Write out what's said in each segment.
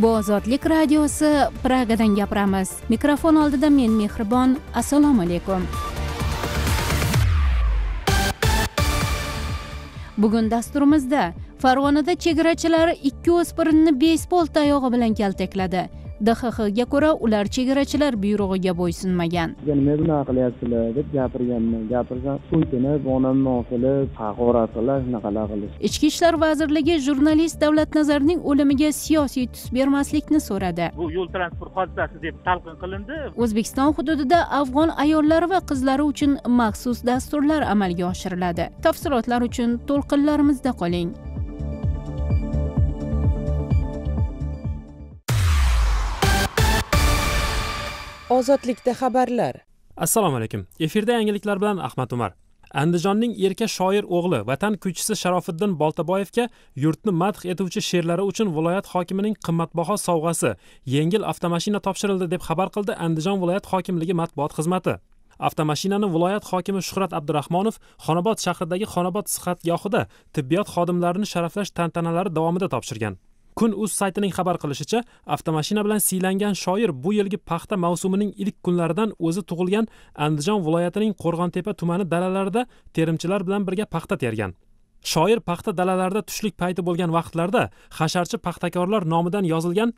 bu ozodlik radiosi pragadan gapiramiz mikrofon oldida men mehribon assalomu alaykum bugun dasturimizda farg'onada chegarachilar ikki o'spirinni beysbol tayog'i bilan kaltakladi dxxga ko'ra ular chegarachilar buyrug'iga bo'ysunmagan nima bunaqa qilyapsizlar deb gapirganman gapirsam so'kinib onamni osilib haqorat qilish shunaqalar qilish ichki ishlar vazirligi jurnalist davlat nazarning o'limiga siyosiy tus bermaslikni so'radi bu yo'l transport hodisasi deb talqin qilindi o'zbekiston hududida afg'on ayollari va qizlari uchun maxsus dasturlar amalga oshiriladi tafsilotlar uchun to'lqinlarimizda qoling ozodlikda xabarlar assalomu alaykum efirda yangiliklar bilan ahmad umar andijonning erka shoir o'g'li vatan kuychisi sharofiddin boltaboyevga yurtni madh etuvchi she'rlari uchun viloyat hokimining qimmatbaho sovg'asi yengil avtomashina topshirildi deb xabar qildi andijon viloyat hokimligi matbuot xizmati avtomashinani viloyat hokimi shuhrat abdurahmonov xonobod shahridagi xonobod sihatgohida tibbiyot xodimlarini sharaflash tantanalari davomida topshirgan kun uz saytining xabar qilishicha avtomashina bilan siylangan shoir bu yilgi paxta mavsumining ilk kunlaridan o'zi tug'ilgan andijon viloyatining qo'rg'ontepa tumani dalalarida terimchilar bilan birga paxta tergan shoir paxta dalalarida tushlik payti bo'lgan vaqtlarda hasharchi paxtakorlar nomidan yozilgan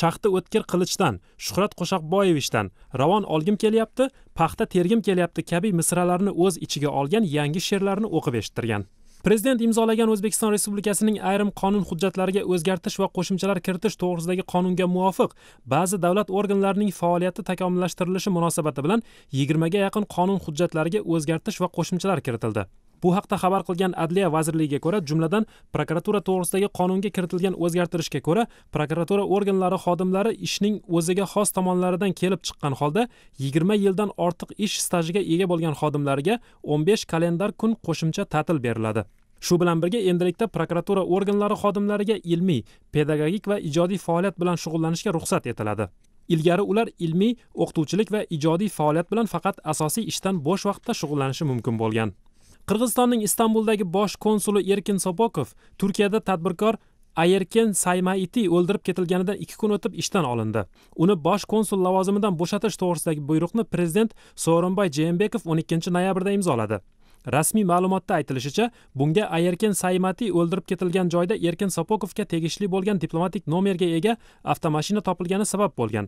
shaxti o'tkir qilichdan shuhrat qo'shoqboyevichdan ravon olgim kelyapti paxta tergim kelyapti kabi misralarni o'z ichiga olgan yangi she'rlarni o'qib eshittirgan prezident imzolagan o'zbekiston respublikasining ayrim qonun hujjatlariga o'zgartish va qo'shimchalar kiritish to'g'risidagi qonunga muvofiq ba'zi davlat organlarining faoliyati takomillashtirilishi munosabati bilan yigirmaga yaqin qonun hujjatlariga o'zgartish va qo'shimchalar kiritildi bu haqda xabar qilgan adliya vazirligiga ko'ra jumladan prokuratura to'g'risidagi qonunga kiritilgan o'zgartirishga ko'ra prokuratura organlari xodimlari ishning o'ziga xos tomonlaridan kelib chiqqan holda yigirma yildan ortiq ish stajiga ega bo'lgan xodimlarga o'n besh kalendar kun qo'shimcha ta'til beriladi shu bilan birga endilikda prokuratura organlari xodimlariga ilmiy pedagogik va ijodiy faoliyat bilan shug'ullanishga ruxsat etiladi ilgari ular ilmiy o'qituvchilik va ijodiy faoliyat bilan faqat asosiy ishdan bo'sh vaqtda shug'ullanishi mumkin bo'lgan qirg'izistonning istanbuldagi bosh konsuli erkin sopokov turkiyada tadbirkor ayerken saymaiti o'ldirib ketilganidan ikki kun o'tib ishdan olindi uni bosh konsul lavozimidan bo'shatish to'g'risidagi buyruqni prezident soorinbay jeenbekov o'n ikkinchi noyabrda imzoladi rasmiy ma'lumotda aytilishicha bunga ayerken saymati o'ldirib ketilgan joyda erkin sopokovga tegishli bo'lgan diplomatik nomerga ega avtomashina topilgani sabab bo'lgan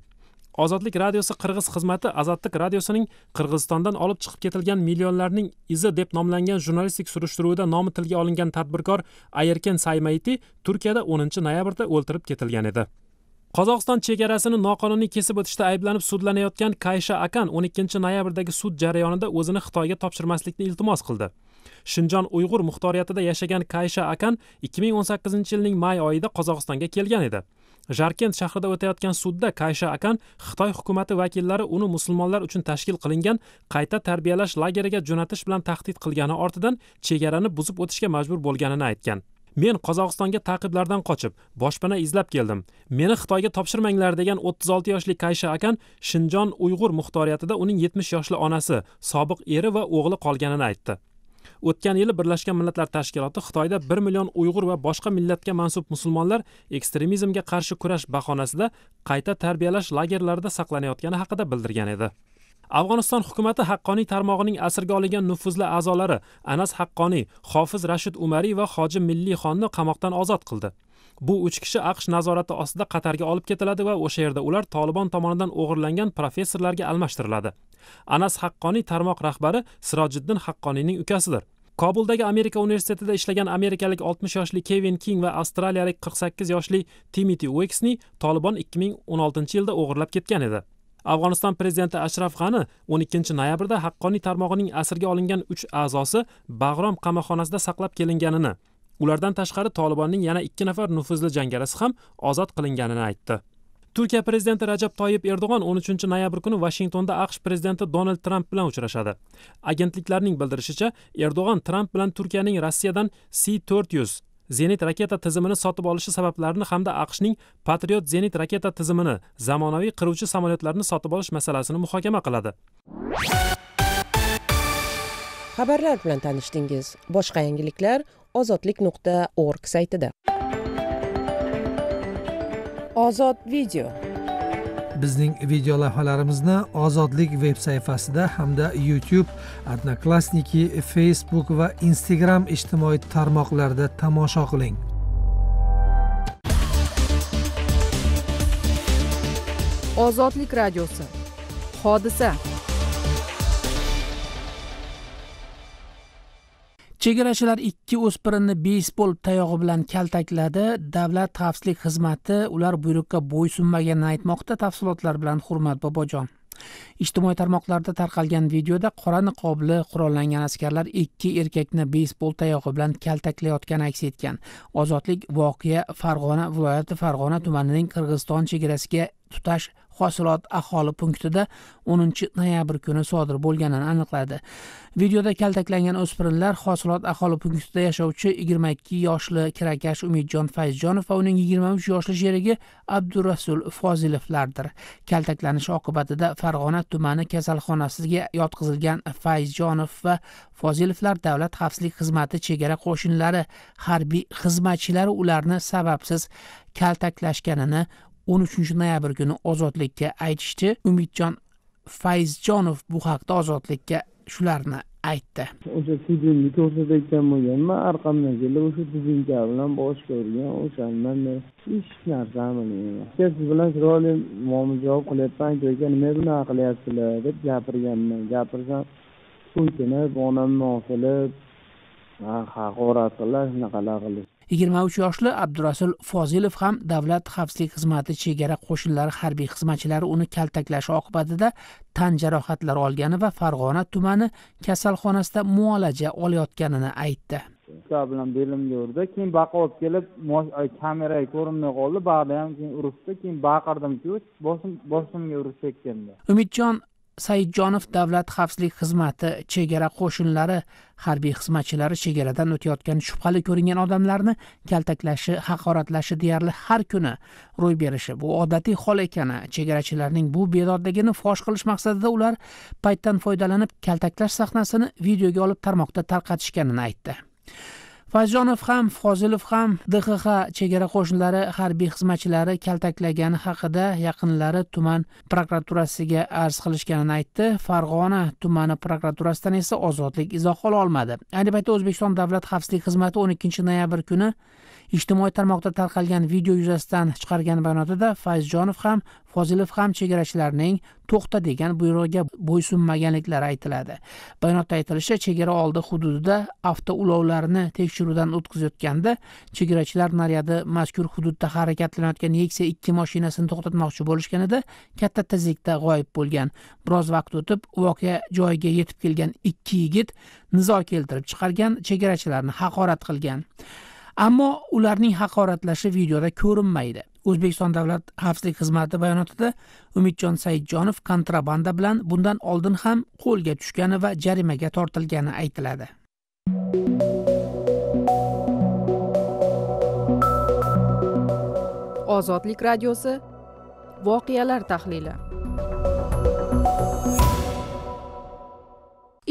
ozodlik radiosi qirg'iz xizmati azodlik radiosining qirg'izistondan olib chiqib ketilgan millionlarning izi deb nomlangan jurnalistik surishtiruvda nomi tilga olingan tadbirkor ayerken saymayti turkiyada o'ninchi noyabrda o'ltirib ketilgan edi qozog'iston chegarasini noqonuniy kesib o'tishda ayblanib sudlanayotgan kaysha akan 12 noyabrdagi sud jarayonida o'zini xitoyga topshirmaslikni iltimos qildi shinjon uyg'ur muxtoriyatida yashagan kaysha akan 2018 yilning may oyida qozog'istonga kelgan edi jarkent shahrida o'tayotgan sudda kaysha akan xitoy hukumati vakillari uni musulmonlar uchun tashkil qilingan qayta tarbiyalash lageriga jo'natish bilan tahdid qilgani ortidan chegarani buzib o'tishga majbur bo'lganini aytgan men qozog'istonga taqiblardan qochib boshpana izlab keldim meni xitoyga topshirmanglar degan o'ttiz olti yoshli kaysha akan shinjon uyg'ur muxtoriyatida uning yetmish yoshli onasi sobiq eri va o'g'li qolganini aytdi o'tgan yili birlashgan millatlar tashkiloti xitoyda 1 million uyg'ur va boshqa millatga mansub musulmonlar ekstremizmga qarshi kurash bahonasida qayta tarbiyalash lagerlarida saqlanayotgani haqida bildirgan edi afg'oniston hukumati haqqoniy tarmog'ining asrga olingan nufuzli a'zolari anas haqqoniy hofiz rashid umariy va hoji milliyxonni qamoqdan ozod qildi bu uch kishi aqsh nazorati ostida qatarga olib ketiladi va o'sha yerda ular tolibon tomonidan o'g'irlangan professorlarga almashtiriladi anas haqqoniy tarmoq rahbari sirojiddin haqqoniyning ukasidir kobuldagi amerika universitetida ishlagan amerikalik 60 yoshli kevin king va avstraliyalik 48 yoshli timiti ueksni tolibon 2016 yilda o'g'irlab ketgan edi afg'oniston prezidenti ashraf g'ani 12 noyabrda haqqoniy tarmog'ining asirga olingan 3 a'zosi bag'rom qamoqxonasida saqlab kelinganini ulardan tashqari tolibonning yana ikki nafar nufuzli jangarisi ham ozod qilinganini aytdi turkiya prezidenti rajab toyib erdo'g'on o'n uchinchi noyabr kuni vashingtonda aqsh prezidenti donald tramp bilan uchrashadi agentliklarning bildirishicha erdo'g'on tramp bilan turkiyaning rossiyadan c to'rt yuz zenit raketa tizimini sotib olishi sabablarini hamda aqshning patriot zenit raketa tizimini zamonaviy qiruvchi samolyotlarni sotib olish masalasini muhokama qiladi xabarlar bilan tanishdingiz boshqa yangiliklar ozodlik nuqta org saytida ozod video bizning lavhalarimizni ozodlik veb sahifasida hamda youtube odnoklassniki facebook va instagram ijtimoiy tarmoqlarida tomosha qiling ozodlik radiosi hodisa chegarachilar ikki o'spirinni beysbol tayog'i bilan kaltakladi davlat xavfsizlik xizmati ular buyruqqa bo'ysunmaganini aytmoqda tafsilotlar bilan hurmat bobojon ijtimoiy tarmoqlarda tarqalgan videoda qora niqobli qurollangan askarlar ikki erkakni beysbol tayog'i bilan kaltaklayotgani aks etgan ozodlik voqea farg'ona viloyati farg'ona tumanining qirg'iziston chegarasiga tutash hosilot aholi punktida 10 noyabr kuni sodir bo'lganini aniqladi videoda kaltaklangan o'spirinlar hosilot aholi punktida yashovchi 22 yoshli kirakash umidjon fayzjonov va uning 23 yoshli sherigi abdurasul fozilovlardir kaltaklanish oqibatida farg'ona tumani kasalxonasiga yotqizilgan fayzjonov va fozilovlar davlat xavfsizlik xizmati chegara qo'shinlari harbiy xizmatchilari ularni sababsiz kaltaklashganini o'n uchinchi noyabr kuni ozodlikka aytishdi umidjon fayzjonov bu haqda ozodlikka shularni aytdi o'sha tizimni ko'rsatayotgan bo'lganman arqamdan kelib o'sha tuzinka bilan boshga urgan o'shandan beri hech narsani bilmayman aka siz bilan chiroyli muomala javob qilyapman aka uka nima bunaqa qilyapsizlar deb gapirganman gapirsam so'kinib onamni osilib haqorat qilar shunaqalar qilishdi yigirma uch yoshli abdurasul fozilov ham davlat xavfsizlik xizmati chegara qo'shinlari harbiy xizmatchilari uni kaltaklashi oqibatida tan jarohatlari olgani va farg'ona tumani kasalxonasida muolaja olayotganini aytdi ushlab bilan belimga urdi keyin baqa olib kelib kamera ko'rinmay qoldi bag'da ham keyin urishdi keyin baqirdim boshimga urishayotganda umidjon saidjonov davlat xavfsizlik xizmati chegara qo'shinlari harbiy xizmatchilari chegaradan o'tayotgan shubhali ko'ringan odamlarni kaltaklashi haqoratlashi deyarli har kuni ro'y berishi bu odatiy hol ekani chegarachilarning bu bedodligini fosh qilish maqsadida ular paytdan foydalanib kaltaklash sahnasini videoga olib tarmoqda tarqatishganini aytdi fazjonov ham fozilov ham dxx chegara qo'shinlari harbiy xizmatchilari kaltaklagani haqida yaqinlari tuman prokuraturasiga arz qilishganini aytdi farg'ona tumani prokuraturasidan esa ozodlik izoh ololmadi olmadi ayni paytda o'zbekiston davlat xavfsizlik xizmati o'n ikkinchi noyabr kuni ijtimoiy tarmoqda tarqalgan video yuzasidan chiqargan bayonotida fayzjonov ham fozilov ham chegarachilarning to'xta degan buyrug'iga bo'ysunmaganliklari aytiladi bayonotda aytilishicha chegara oldi hududida avtoulovlarni tekshiruvdan o'tkazayotganda chegarachilar naryadi mazkur hududda harakatlanayotgan nexia ikki mashinasini to'xtatmoqchi bo'lishganida katta tezlikda g'oyib bo'lgan biroz vaqt o'tib voqea joyiga yetib kelgan ikki yigit nizo keltirib chiqargan chegarachilarni haqorat qilgan ammo ularning haqoratlashi videoda ko'rinmaydi o'zbekiston davlat xavfsizlik xizmati bayonotida umidjon saidjonov kontrabanda bilan bundan oldin ham qo'lga tushgani va jarimaga tortilgani aytiladi ozodlik radiosi voqealar tahlili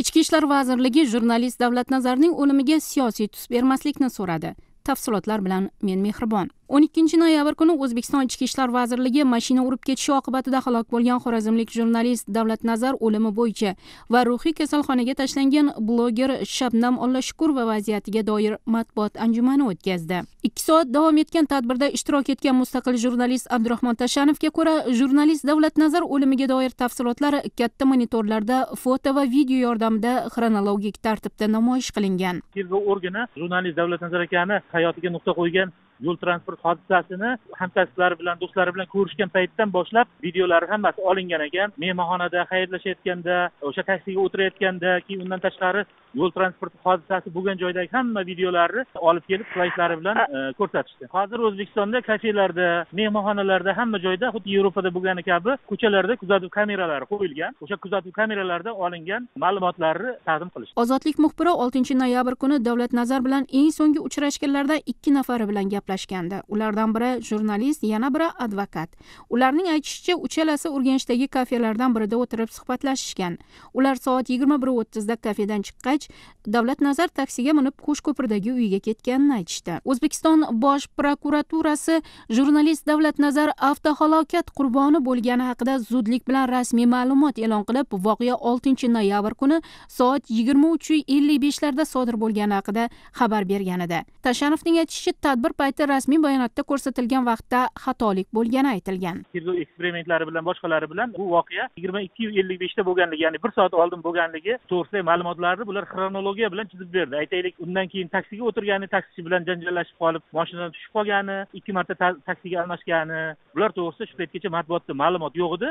ichki ishlar vazirligi jurnalist davlatnazarning o'limiga siyosiy tus bermaslikni so'radi tafsilotlar bilan men mehribon o'n ikkinchi noyabr kuni o'zbekiston ichki ishlar vazirligi mashina urib ketishi oqibatida halok bo'lgan xorazmlik jurnalist davlatnazar o'limi bo'yicha va ruhiy kasalxonaga tashlangan bloger shabnam ollashukurova vaziyatiga doir matbuot anjumani o'tkazdi ikki soat davom etgan tadbirda ishtirok etgan mustaqil jurnalist abdurahmon tashanovga ko'ra jurnalist davlatnazar o'limiga doir tafsilotlar katta monitorlarda foto va video yordamida xronologik tartibda namoyish qilingan tergov organi jurnalist davlatnazar akani hayotiga nuqta qo'ygan yo'l transport hodisasini hamkasblari bilan do'stlari bilan ko'rishgan paytdan boshlab videolari hammasi olingan ekan mehmonxonada xayrlashayotganda o'sha taksiga o'tirayotganda keyin undan tashqari yo'l transport hodisasi bo'lgan joydagi hamma videolarni olib kelib slaydlari bilan e, ko'rsatishdi hozir o'zbekistonda kafelarda mehmonxonalarda hamma joyda xuddi yevropada bo'lgani kabi ko'chalarda kuzatuv kameralari qo'yilgan o'sha kuzatuv kameralarida olingan ma'lumotlarni taqdim qilishdi ozodlik muxbiri oltinchi noyabr kuni davlat nazar bilan eng so'nggi uchrashganlardan ikki nafari bilan gaplashgandi ulardan biri jurnalist yana biri advokat ularning aytishicha uchalasi urganchdagi kafelardan birida o'tirib suhbatlashishgan ular soat yigirma bir o'ttizda kafedan chiqqach davlat nazar taksiga minib ko'pirdagi uyiga ketganini aytishdi o'zbekiston bosh prokuraturasi jurnalist davlat nazar avtohalokat qurboni bo'lgani haqida zudlik bilan rasmiy ma'lumot e'lon qilib voqea oltinchi noyabr kuni soat yigirma uch ellik beshlarda sodir bo'lgani haqida xabar bergan edi tashanovning aytishicha tadbir payti rasmiy bayonotda ko'rsatilgan vaqtda xatolik bo'lgani aytilgan tergov eksperimentlari bilan boshqalari bilan bu voqea yigirma ikki ellik beshda bo'lganligi ya'ni bir soat oldin bo'lganligi to'g'risidagi ma'lumotlarni bular xronologiya bilan chizib berdi aytaylik undan keyin taksiga o'tirgani taksichi bilan janjallashib qolib moshinadan tushib qolgani ikki marta taksiga almashgani bular to'g'risida shu paytgacha matbuotda ma'lumot yo'q edi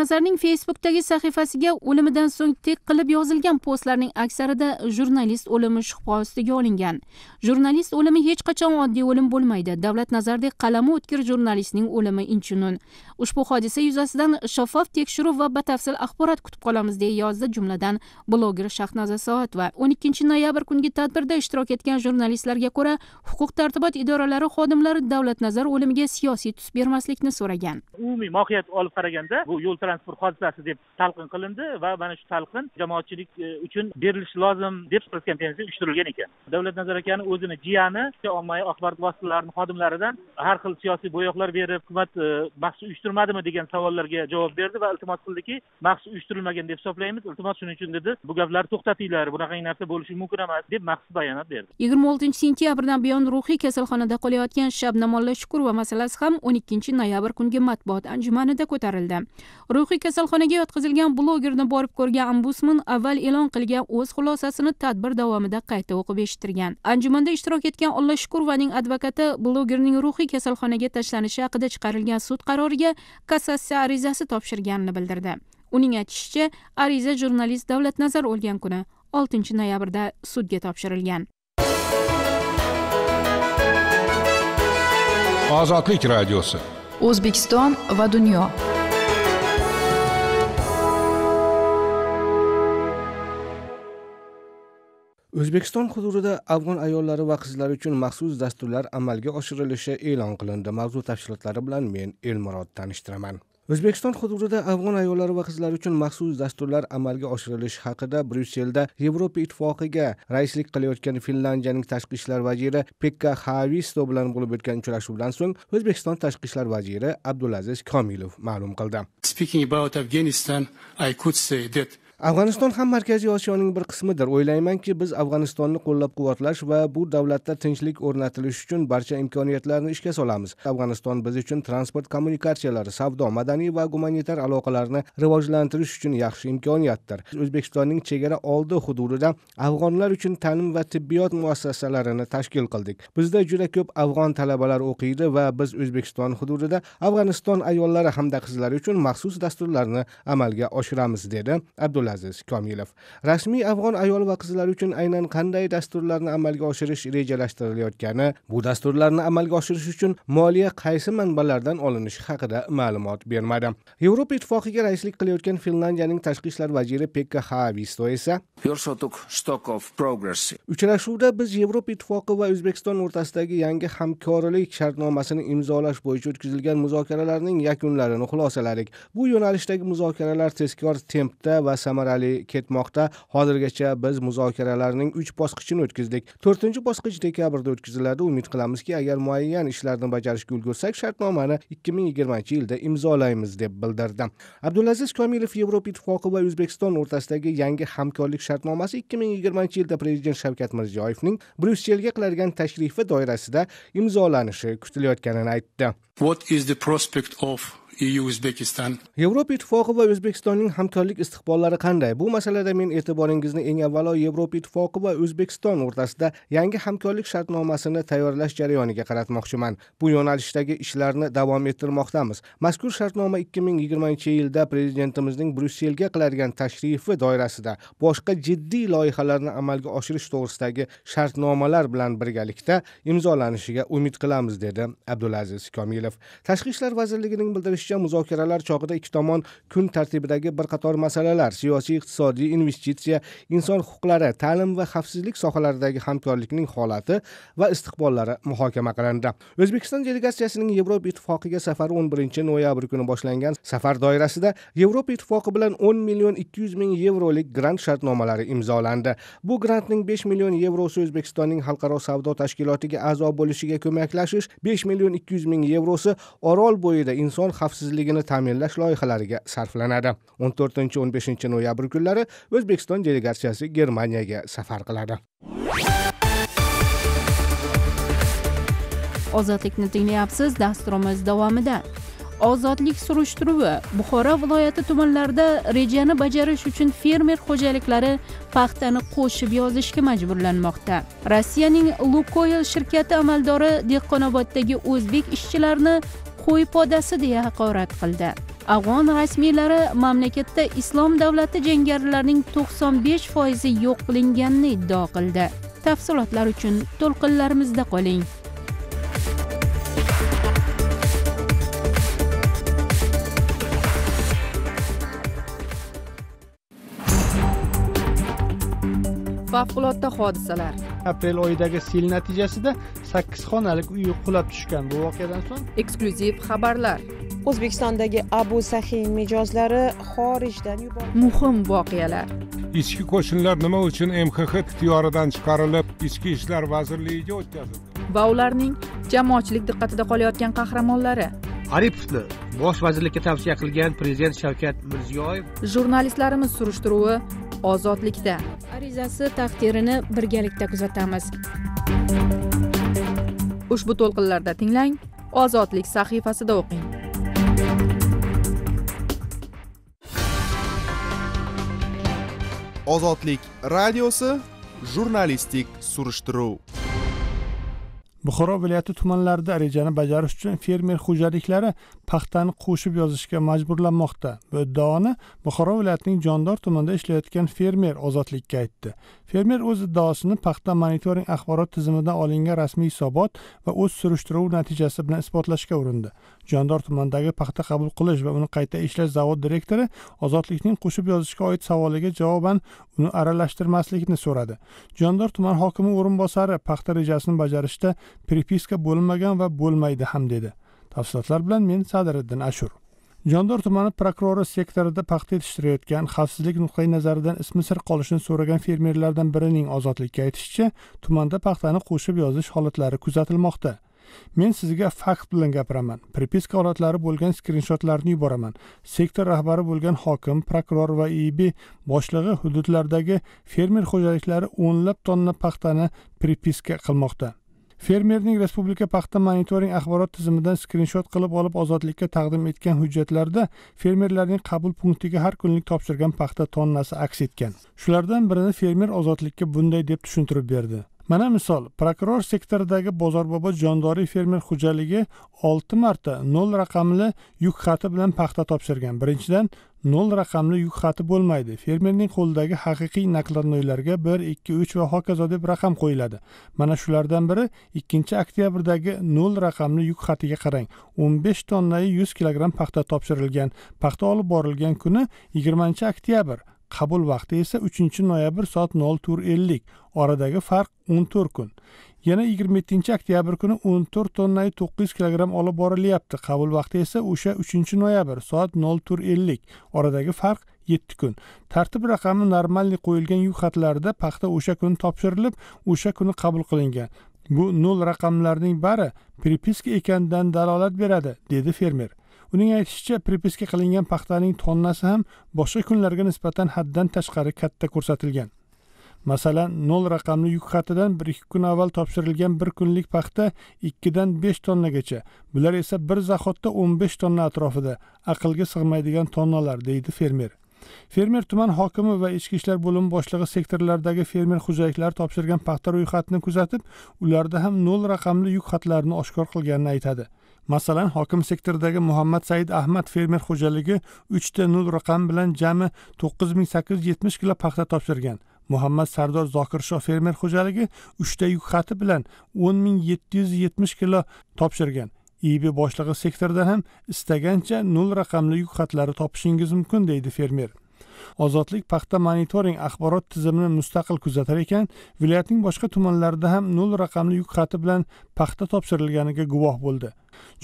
nazarning facebookdagi sahifasiga o'limidan so'ng tek qilib yozilgan postlarning aksarida jurnalist o'limi shubha ostiga olingan jurnalist o'limi hech qachon oddiy o'lim bo'lmaydi davlat nazardek qalami o'tkir jurnalistning o'limi inchunun ushbu hodisa yuzasidan shaffof tekshiruv va batafsil axborot kutib qolamiz deya yozdi jumladan bloger shahnoza soat hukumat va o'n ikkinchi noyabr kungi tadbirda ishtirok etgan jurnalistlarga ko'ra huquq tartibot idoralari xodimlari davlatnazar o'limiga siyosiy tus bermaslikni so'ragan umumiy mohiyat olib qaraganda bu yo'l transport hodisasi deb talqin qilindi va mana shu talqin jamoatchilik e, uchun berilishi lozim deb press konferensiya uyushtirilgan ekan davlat nazar akani o'zini jiyani ommaviy axborot vositalarini xodimlaridan har xil siyosiy bo'yoqlar berib hukumat e, maxsus uyushtirmadimi degan savollarga javob berdi va iltimos qildiki maxsus uyushtirilmagan deb hisoblaymiz iltimos shuning uchun dedi bu gaplarni to'xtatinglar bunaqa narsa bo'lishi mumkin emas deb maxsus bayonot berdi yigirma oltinchi sentyabrdan buyon ruhiy kasalxonada qolayotgan shabnamolla shukurova masalasi ham o'n ikkinchi noyabr kungi matbuot anjumanida ko'tarildi ruhiy kasalxonaga yotqizilgan blogerni borib ko'rgan ombudsman avval e'lon qilgan o'z xulosasini tadbir davomida qayta o'qib eshittirgan anjumanda ishtirok etgan olla shukurovaning advokati blogerning ruhiy kasalxonaga tashlanishi haqida chiqarilgan sud qaroriga kassatsiya arizasi topshirganini bildirdi uning aytishicha ariza jurnalist davlatnazar o'lgan kuni oltinchi noyabrda sudga topshirilgan ozodlik radiosi o'zbekiston va dunyo o'zbekiston hududida afg'on ayollari va qizlari uchun maxsus dasturlar amalga oshirilishi e'lon qilindi mavzu tafsilotlari bilan men elmurod tanishtiraman o'zbekiston hududida afg'on ayollari va qizlari uchun maxsus dasturlar amalga oshirilishi haqida bryusselda yevropa ittifoqiga raislik qilayotgan finlandiyaning tashqi ishlar vaziri pekka xavisto bilan bo'lib o'tgan uchrashuvdan so'ng o'zbekiston tashqi ishlar vaziri abdulaziz komilov ma'lum qildi speaking about afghanistan i could say that afg'oniston ham markaziy osiyoning bir qismidir o'ylaymanki biz afg'onistonni qo'llab quvvatlash va bu davlatda tinchlik o'rnatilishi uchun barcha imkoniyatlarni ishga solamiz afg'oniston biz uchun transport kommunikatsiyalari savdo madaniy va gumanitar aloqalarni rivojlantirish uchun yaxshi imkoniyatdir o'zbekistonning chegara oldi hududida afg'onlar uchun ta'lim va tibbiyot muassasalarini tashkil qildik bizda juda ko'p afg'on talabalar o'qiydi va biz o'zbekiston hududida afg'oniston ayollari hamda qizlari uchun maxsus dasturlarni amalga oshiramiz dedi abdulla abdulaziz komilov rasmiy afg'on ayol va qizlari uchun aynan qanday dasturlarni amalga oshirish rejalashtirilayotgani bu dasturlarni amalga oshirish uchun moliya qaysi manbalardan olinishi haqida ma'lumot bermadi yevropa ittifoqiga raislik qilayotgan finlandiyaning tashqi ishlar vaziri pekka havisto esa uchrashuvda biz yevropa ittifoqi va o'zbekiston o'rtasidagi yangi hamkorlik shartnomasini imzolash bo'yicha o'tkazilgan muzokaralarning yakunlarini xulosaladik bu yo'nalishdagi muzokaralar tezkor tempda va samarali samarali ketmoqda hozirgacha biz muzokaralarning 3 bosqichini o'tkazdik 4 bosqich dekabrda o'tkaziladi umid qilamizki agar muayyan ishlarni bajarishga ulgursak shartnomani 2020 yilda imzolaymiz deb bildirdi abdulaziz komilov yevropa ittifoqi va o'zbekiston o'rtasidagi yangi hamkorlik shartnomasi 2020 yilda prezident shavkat mirziyoyevning bryusselga qiladigan tashrifi doirasida imzolanishi kutilayotganini aytdi what is the prospect of EU Uzbekistan. Yevropa Ittifoqi va O'zbekistonning hamkorlik istiqbollari qanday? Bu masalada men e'tiboringizni eng avvalo Yevropa Ittifoqi va O'zbekiston o'rtasida yangi hamkorlik shartnomasini tayyorlash jarayoniga qaratmoqchiman. Bu yo'nalishdagi ishlarni davom ettirmoqdamiz. Mazkur shartnoma 2020-yilda prezidentimizning Bryusselga qiladigan tashrifi doirasida boshqa jiddiy loyihalarni amalga oshirish to'g'risidagi shartnomalar bilan birgalikda imzolanishiga umid qilamiz dedi Abdulaziz Komilov. Tashqi ishlar vazirligining bildirishicha aytishicha muzokaralar chog'ida ikki tomon kun tartibidagi bir qator masalalar siyosiy iqtisodiy investitsiya inson huquqlari ta'lim va xavfsizlik sohalaridagi hamkorlikning holati va istiqbollari muhokama qilindi o'zbekiston delegatsiyasining yevropa ittifoqiga safari o'n birinchi noyabr kuni boshlangan safar doirasida yevropa ittifoqi bilan o'n million ikki yuz ming yevrolik grant shartnomalari imzolandi bu grantning besh million yevrosi o'zbekistonning xalqaro savdo tashkilotiga a'zo bo'lishiga ko'maklashish besh million ikki yuz ming yevrosi orol bo'yida inson xavfsizligi xavfsizligini ta'minlash loyihalariga sarflanadi 14-15 noyabr kunlari O'zbekiston delegatsiyasi Germaniyaga safar qiladi. Ozodlikni tinglayapsiz dasturimiz davomida. ozodlik surishtiruvi buxoro viloyati tumanlarida rejani bajarish uchun fermer xo'jaliklari paxtani qo'shib yozishga majburlanmoqda rossiyaning lukoyl shirkati amaldori dehqonoboddagi o'zbek ishchilarini qo'y podasi deya haqorat qildi afg'on rasmiylari mamlakatda islom davlati jangarilarining to'qson besh foizi yo'q qilinganini iddao qildi tafsilotlar uchun to'lqinlarimizda qoling favqulodda hodisalar aprel oyidagi sel natijasida sakkiz xonalik uy qulab tushgan bu voqeadan so'ng eksklyuziv xabarlar o'zbekistondagi abu sahiy mijozlari xorijdan yuborilgan muhim voqealar ichki qo'shinlar nima uchun mxx ixtiyoridan chiqarilib ichki ishlar vazirligiga o'tkazildi va ularning jamoatchilik diqqatida qolayotgan qahramonlari aripovni bosh vazirlikka tavsiya qilgan prezident shavkat mirziyoyev jurnalistlarimiz surishtiruvi ozodlikda arizasi taqdirini birgalikda kuzatamiz ushbu to'lqinlarda tinglang ozodlik sahifasida o'qing ozodlik radiosi jurnalistik surishtiruv buxoro viloyati tumanlarida rejani bajarish uchun fermer xo'jaliklari paxtani qo'shib yozishga majburlanmoqda bu iddaoni buxoro viloyatining jondor tumanida ishlayotgan fermer ozodlikka aytdi fermer o'z iddaosini paxta monitoring axborot tizimidan olingan rasmiy hisobot va o'z surishtiruvi natijasi bilan isbotlashga urindi jondor tumanidagi paxta qabul qilish va uni qayta ishlash zavod direktori ozodlikning qo'shib yozishga oid savoliga javoban uni aralashtirmaslikni so'radi jondor tuman hokimi o'rinbosari paxta rejasini bajarishda prepiska bo'lmagan va bo'lmaydi ham dedi tafsilotlar bilan men sadiriddin ashur jondor tumani prokurori sektorida paxta yetishtirayotgan xavfsizlik nuqtai nazaridan ismi sir qolishini so'ragan fermerlardan birining ozodlikka aytishicha tumanda paxtani qo'shib yozish holatlari kuzatilmoqda men sizga fakt bilan gapiraman prepiska holatlari bo'lgan skrinshotlarni yuboraman sektor rahbari bo'lgan hokim prokuror va iib boshlig'i hududlardagi fermer xo'jaliklari o'nlab tonna paxtani prepiska qilmoqda fermerning respublika paxta monitoring axborot tizimidan skrinshot qilib olib ozodlikka taqdim etgan hujjatlarda fermerlarning qabul punktiga har kunlik topshirgan paxta tonnasi aks etgan shulardan birini fermer ozodlikka bunday deb tushuntirib berdi mana misol prokuror sektoridagi bozorbobo jondoriy fermer xo'jaligi olti marta nol raqamli yuk xati bilan paxta topshirgan birinchidan nol raqamli yuk xati bo'lmaydi fermerning qo'lidagi haqiqiy nakladnoylarga bir ikki uch va hokazo deb raqam qo'yiladi mana shulardan biri ikkinchi oktyabrdagi nol raqamli yuk xatiga qarang o'n besh tonnai yuz kilogramm paxta topshirilgan paxta olib borilgan kuni yigirmanchi oktyabr qabul vaqti esa 3 noyabr soat 04:50 oradagi farq 14 kun yana 27 oktyabr kuni 14 tonna yuz kilogramm olib borilyapti qabul vaqti esa o'sha 3 noyabr soat 04:50 oradagi farq 7 kun tartib raqami normalniy qo'yilgan yuk xatlarida paxta o'sha kuni topshirilib o'sha kuni qabul qilingan bu nol raqamlarning bari pripiska ekanidan dalolat beradi dedi fermer uning aytishicha prepiska qilingan paxtaning tonnasi ham boshqa kunlarga nisbatan haddan tashqari katta ko'rsatilgan masalan nol raqamli yuk xatidan bir ikki kun avval topshirilgan bir kunlik paxta ikkidan besh tonnagacha bular esa bir zahotda o'n besh tonna atrofida aqlga sig'maydigan tonnalar deydi fermer fermer tuman hokimi va ichki ishlar bo'limi boshlig'i sektorlardagi fermer xo'jaliklari topshirgan paxta ro'yxatini kuzatib ularda ham nol raqamli yuk xatlarini oshkor qilganini aytadi masalan hokim sektoridagi muhammad said ahmad fermer xo'jaligi uchta nol raqam bilan jami to'qqiz ming sakkiz yuz yetmish kilo paxta topshirgan muhammad sardor zokirshoh fermer xo'jaligi uchta yuk xati bilan o'n ming yetti yuz yetmish kilo topshirgan ib boshlig'i sektorda ham istagancha nol raqamli yuk xatlari topishingiz mumkin deydi fermer ozodlik paxta monitoring axborot tizimini mustaqil kuzatar ekan viloyatning boshqa tumanlarida ham nol raqamli yuk xati bilan paxta topshirilganiga guvoh bo'ldi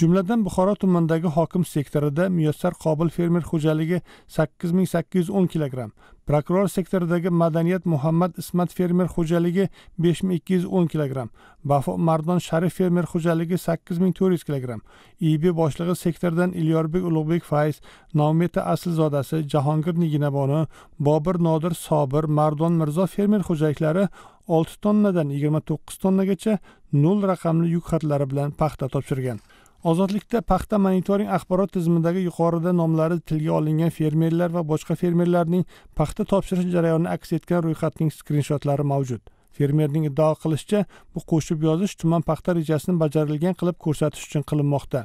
jumladan buxoro tumanidagi hokim sektorida muyassar qobil fermer xo'jaligi sakkiz ming sakkiz yuz o'n kilogramm prokuror sektoridagi madaniyat muhammad ismat fermer xo'jaligi besh ming ikki yuz o'n kilogramm bafo mardon sharif fermer xo'jaligi sakkiz ming to'rt yuz kilogramm ib boshlig'i sektordan ilyorbek ulug'bek fayz nometa aslzodasi jahongir niginaboni bobir nodir sobir mardon mirzo fermer xo'jaliklari olti tonnadan yigirma to'qqiz tonnagacha nol raqamli yuk xatlari bilan paxta topshirgan ozodlikda paxta monitoring axborot tizimidagi yuqorida nomlari tilga olingan fermerlar va boshqa fermerlarning paxta topshirish jarayonini aks etgan ro'yxatning skrinshotlari mavjud fermerning iddao qilishicha bu qo'shib yozish tuman paxta rejasini bajarilgan qilib ko'rsatish uchun qilinmoqda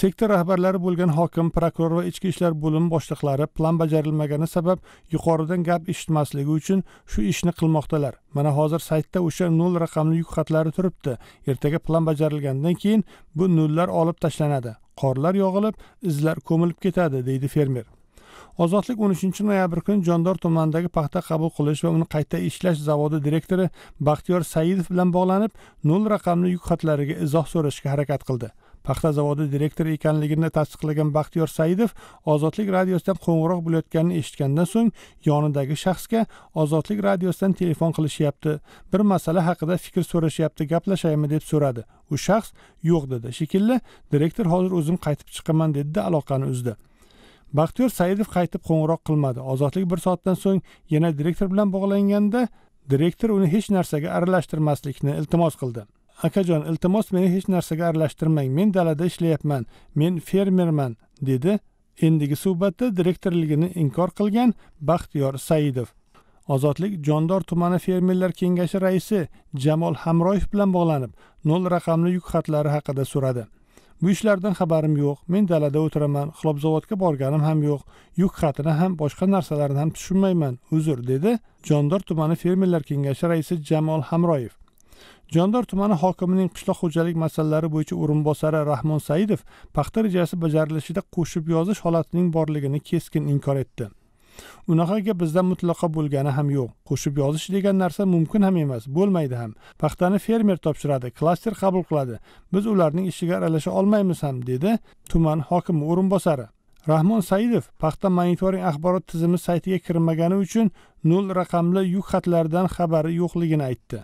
sektor rahbarlari bo'lgan hokim prokuror va ichki ishlar bo'limi boshliqlari plan bajarilmagani sabab yuqoridan gap eshitmasligi uchun shu ishni qilmoqdalar mana hozir saytda o'sha nol raqamli yuk xatlari turibdi ertaga plan bajarilgandan keyin bu nollar olib tashlanadi qorlar yog'ilib izlar ko'milib ketadi deydi fermer ozodlik o'n uchinchi noyabr kuni jondor tumanidagi paxta qabul qilish va uni qayta ishlash zavodi direktori baxtiyor saidov bilan bog'lanib nol raqamli yuk xatlariga izoh so'rashga harakat qildi paxta zavodi direktori ekanligini tasdiqlagan baxtiyor saidov ozodlik radiosidan qo'ng'iroq bo'layotganini eshitgandan so'ng yonidagi shaxsga ozodlik radiosidan telefon qilishyapti bir masala haqida fikr so'rashyapti gaplashaymi deb so'radi u shaxs yo'q dedi shekilli direktor hozir o'zim qaytib chiqaman dedida aloqani uzdi baxtiyor saidov qaytib qo'ng'iroq qilmadi ozodlik bir soatdan so'ng yana direktor bilan bog'langanda direktor uni hech narsaga aralashtirmaslikni iltimos qildi akajon iltimos meni hech narsaga aralashtirmang men dalada ishlayapman men fermerman dedi endigi suhbatda direktorligini inkor qilgan baxtiyor saidov ozodlik jondor tumani fermerlar kengashi raisi jamol hamroyev bilan bog'lanib nol raqamli yuk xatlari haqida so'radi bu ishlardan xabarim yo'q men dalada o'tiraman xlobzavodga borganim ham yo'q yuk xatini ham boshqa narsalarni ham tushunmayman uzr dedi jondor tumani fermerlar kengashi raisi jamol hamroyev jondor tumani hokimining qishloq xo'jalik masalalari bo'yicha o'rinbosari rahmon saidov paxta rejasi bajarilishida qo'shib yozish holatining borligini keskin inkor etdi unaqa gap bizda mutlaqo bo'lgani ham yo'q qo'shib yozish degan narsa mumkin ham emas bo'lmaydi ham paxtani fermer topshiradi klaster qabul qiladi biz ularning ishiga aralasha olmaymiz ham dedi tuman hokimi o'rinbosari rahmon saidov paxta monitoring axborot tizimi saytiga kirmagani uchun nol raqamli yuk xatlaridan xabari yo'qligini aytdi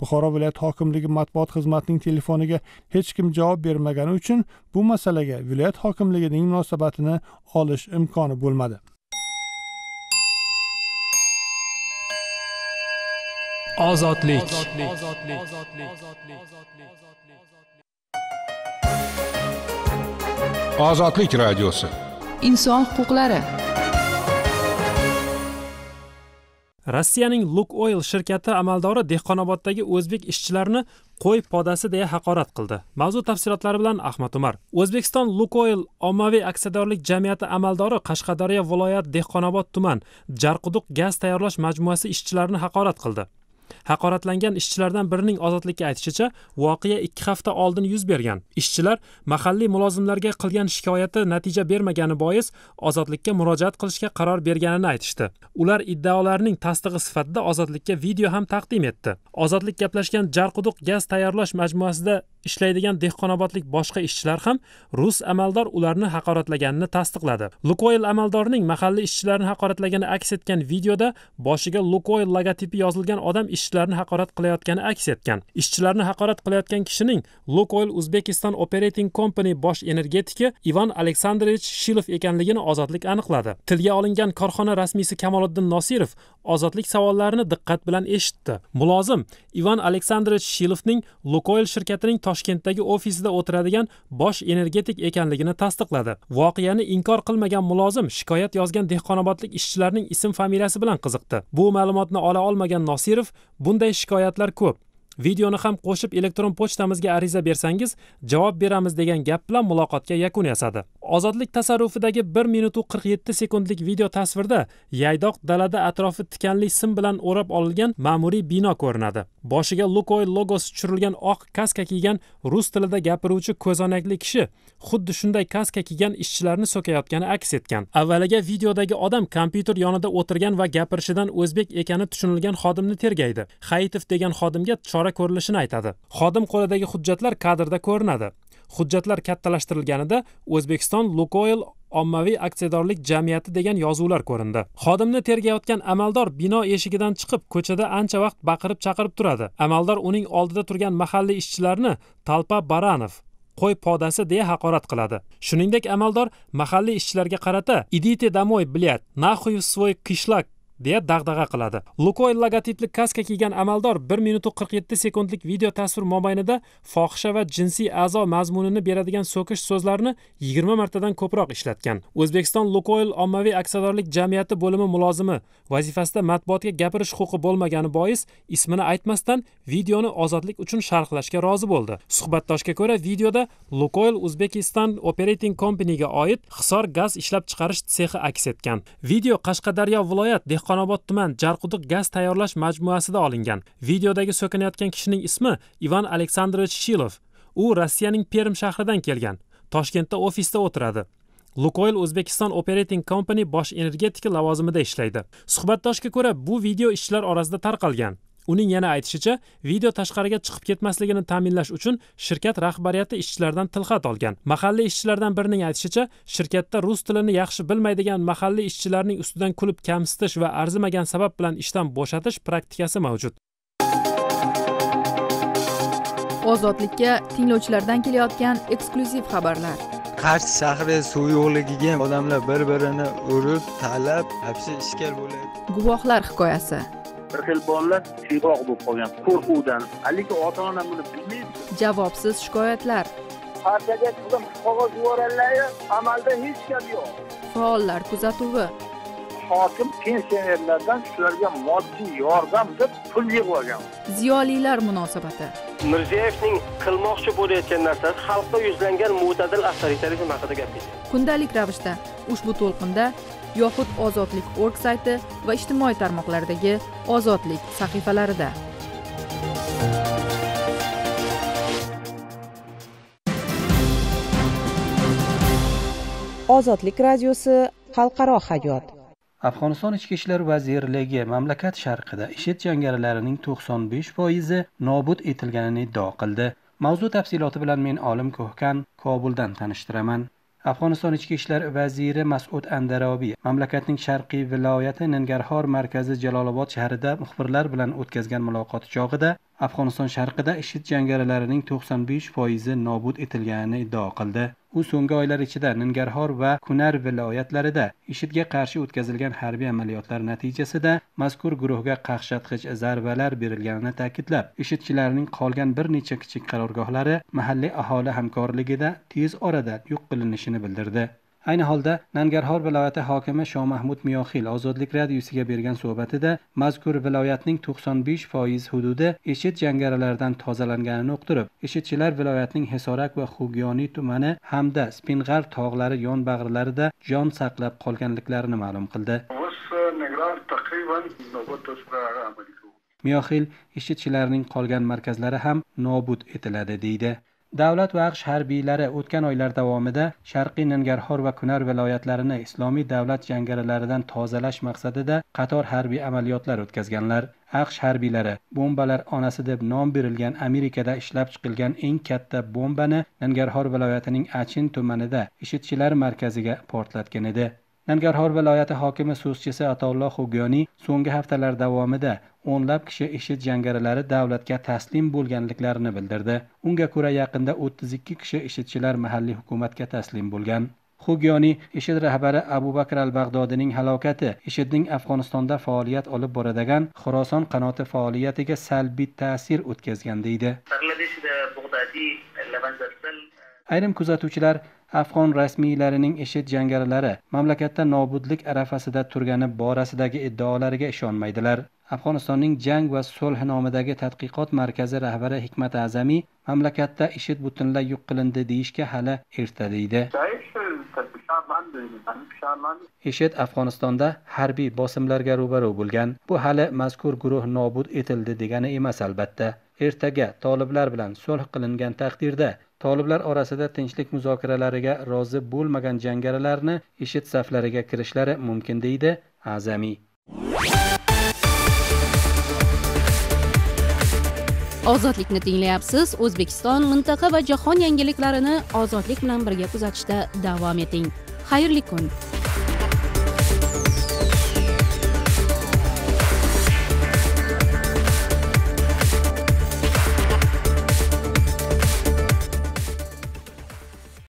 buxoro viloyati hokimligi matbuot xizmatining telefoniga hech kim javob bermagani uchun bu masalaga viloyat hokimligining munosabatini olish imkoni bo'lmadi ozodlik ozodlik radiosi inson huquqlari rossiyaning lukoil shirkati amaldori dehqonoboddagi o'zbek ishchilarini qo'y podasi deya haqorat qildi mavzu tafsilotlari bilan ahmad umar o'zbekiston lukoil ommaviy aksiyadorlik jamiyati amaldori qashqadaryo viloyat dehqonobod tuman jarquduq gaz tayyorlash majmuasi ishchilarini haqorat qildi haqoratlangan ishchilardan birining ozodlikka aytishicha voqea ikki hafta oldin yuz bergan ishchilar mahalliy mulozimlarga qilgan shikoyati natija bermagani bois ozodlikka murojaat qilishga qaror berganini aytishdi ular iddaolarning tasdig'i sifatida ozodlikka video ham taqdim etdi ozodlik gaplashgan jarquduq gaz tayyorlash majmuasida ishlaydigan dehqonobodlik boshqa ishchilar ham rus amaldor ularni haqoratlaganini tasdiqladi lukoyl amaldorning mahalliy ishchilarni haqoratlagani aks etgan videoda boshiga lukoyl logotipi yozilgan odam ishchilarni haqorat qilayotgani aks etgan ishchilarni haqorat qilayotgan kishining lukoyl o'zbekiston operating company bosh energetiki ivan aleksandrovich shilov ekanligini ozodlik aniqladi tilga olingan korxona rasmiysi kamoliddin nosirov ozodlik savollarini diqqat bilan eshitdi mulozim ivan aleksandrovich shilovning lukoyl shirkatining toshkentdagi ofisida o'tiradigan bosh energetik ekanligini tasdiqladi voqeani inkor qilmagan mulozim shikoyat yozgan dehqonobodlik ishchilarning ism familiyasi bilan qiziqdi bu ma'lumotni ola olmagan nosirov bunday shikoyatlar ko'p videoni ham qo'shib elektron pochtamizga ariza bersangiz javob beramiz degan gap bilan muloqotga yakun yasadi ozodlik tasarrufidagi bir minutu qirq yetti sekundlik video tasvirda yaydoq dalada atrofi tikanli sim bilan o'rab olingan ma'muriy bino ko'rinadi boshiga lukoy logos tushirilgan oq kaska kiygan rus tilida gapiruvchi ko'zoynakli kishi xuddi shunday kaska kiygan ishchilarni so'kayotgani aks etgan avvaliga videodagi odam kompyuter yonida o'tirgan va gapirishidan o'zbek ekani tushunilgan xodimni tergaydi hayitov degan xodimga chora ko'rilishini aytadi xodim qo'lidagi hujjatlar kadrda ko'rinadi hujjatlar kattalashtirilganida o'zbekiston lukoyl ommaviy aksiyadorlik jamiyati degan yozuvlar ko'rindi xodimni tergayotgan amaldor bino eshigidan chiqib ko'chada ancha vaqt baqirib chaqirib turadi amaldor uning oldida turgan mahalliy ishchilarni talpa baranov qo'y podasi deya haqorat qiladi shuningdek amaldor mahalliy ishchilarga qarata idite домой блять нахуй в свой кишлак deya dag'dag'a qiladi lukoyl logotipli kaska kiygan amaldor bir minutu qirq yetti sekundlik video tasvir mobaynida fohisha va jinsiy a'zo mazmunini beradigan so'kish so'zlarini yigirma martadan ko'proq ishlatgan o'zbekiston lukoyl ommaviy aksiyadorlik jamiyati bo'limi mulozimi vazifasida matbuotga gapirish huquqi bo'lmagani bois ismini aytmasdan videoni ozodlik uchun sharhlashga rozi bo'ldi suhbatdoshga ko'ra videoda lukoyl uzbekistan operating companyga oid hisor gaz ishlab chiqarish sexi aks etgan video qashqadaryo viloyat dehqonobod tuman jarquduq gaz tayyorlash majmuasida olingan videodagi so'kinayotgan kishining ismi ivan aleksandrovich shilov u rossiyaning perm shahridan kelgan toshkentda ofisda o'tiradi lukoyl o'zbekiston operating company bosh energetika lavozimida ishlaydi suhbatdoshga ko'ra bu video ishchilar orasida tarqalgan uning yana aytishicha video tashqariga chiqib ketmasligini ta'minlash uchun shirkat rahbariyati ishchilardan tilxat olgan mahalliy ishchilardan birining aytishicha shirkatda rus tilini yaxshi bilmaydigan mahalliy ishchilarning ustidan kulib kamsitish va arzimagan sabab bilan ishdan bo'shatish praktikasi mavjud ozodlikka tinglovchilardan kelayotgan eksklyuziv xabarlar qarshi shahri suv yo'qligiga odamlar bir birini urib talab вообще ishkal bo'lyapti guvohlar hikoyasi bir xil bolalar siyroq bo'lib qolgan qo'rquvdan lekin ota ona buni bilmaydi javobsiz shikoyatlar partiyaga chiqdim qog'oz yuboradilaryu amalda hech gap yo'q faollar kuzatuvi hokim pensionerlardan shularga moddiy yordam deb pul yig'ib olgan ziyolilar munosabati mirziyoyevning qilmoqchi bo'layotgan narsasi xalqqa yuzlangan mo'tadil avtoritarizm haqida gapirgan kundalik ravishda ushbu to'lqinda yoxud ozodlik org sayti va ijtimoiy tarmoqlardagi ozodlik sahifalarida ozodlik radiosi xalqaro hayot afg'oniston ichki ishlar vazirligi mamlakat sharqida ishid jangarilarining to'qson besh foizi nobud etilganini iddao qildi mavzu tafsiloti bilan men olim ko'hkan kobuldan tanishtiraman afg'oniston ichki ishlar vaziri masud andarobiy mamlakatning sharqiy viloyati nangarxor markazi jalolobod shahrida muxbirlar bilan o'tkazgan muloqoti chog'ida afg'oniston sharqida ishid jangarilarining 95 foizi nobud etilganini iddao qildi u so'nggi oylar ichida ningarxor va kunar viloyatlarida ishidga qarshi o'tkazilgan harbiy amaliyotlar natijasida mazkur guruhga qaqshatqich zarbalar berilganini ta'kidlab ishidchilarning qolgan bir necha kichik qarorgohlari mahalliy aholi hamkorligida tez orada yo'q qilinishini bildirdi ayni holda nangarhor viloyati hokimi shomahmud miyoxil ozodlik radiosiga bergan suhbatida mazkur viloyatning to'qson besh foiz hududi ishit jangaralaridan tozalanganini uqtirib ishitchilar viloyatning hisorak va xugyoniy tumani hamda sping'ar tog'lari bag'rilarida jon saqlab qolganliklarini ma'lum qildi miyoxil ishitchilarning qolgan markazlari ham nobud etiladi deydi davlat va aqsh harbiylari o'tgan oylar davomida sharqiy ningarxor va kunar viloyatlarini islomiy davlat jangarilaridan tozalash maqsadida qator harbiy amaliyotlar o'tkazganlar aqsh harbiylari bombalar onasi deb nom berilgan amerikada ishlab chiqilgan eng katta bombani nangarxor viloyatining achin tumanida ishitchilar markaziga portlatgan edi nangarhor viloyati hokimi so'zchisi Atolloh xugiyoniy so'nggi haftalar davomida o'nlab kishi ishid jangarilari davlatga taslim bo'lganliklarini bildirdi unga ko'ra yaqinda 32 kishi ishidchilar mahalliy hukumatga taslim bo'lgan Xugiyoni IShID rahbari Abu Bakr al bagdodining halokati IShIDning Afg'onistonda faoliyat olib boradigan Xoroson qanoti faoliyatiga salbiy ta'sir o'tkazgan deydi. Ayrim kuzatuvchilar afg'on rasmiylarining ishid jangarilari mamlakatda nobudlik arafasida turgani borasidagi iddaolariga ishonmaydilar afg'onistonning jang va sulh nomidagi tadqiqot markazi rahbari hikmat azamiy mamlakatda ishid butunlay yo'q qilindi deyishga hali erta deydi ishid afg'onistonda harbiy bosimlarga ro'baru bo'lgan bu hali mazkur guruh nobud etildi degani emas albatta ertaga toliblar bilan sulh qilingan taqdirda toliblar orasida tinchlik muzokaralariga rozi bo'lmagan jangarilarni ishid saflariga kirishlari mumkin deydi azamiy ozodlikni tinglayapsiz o'zbekiston mintaqa va jahon yangiliklarini ozodlik bilan birga kuzatishda davom eting xayrli kun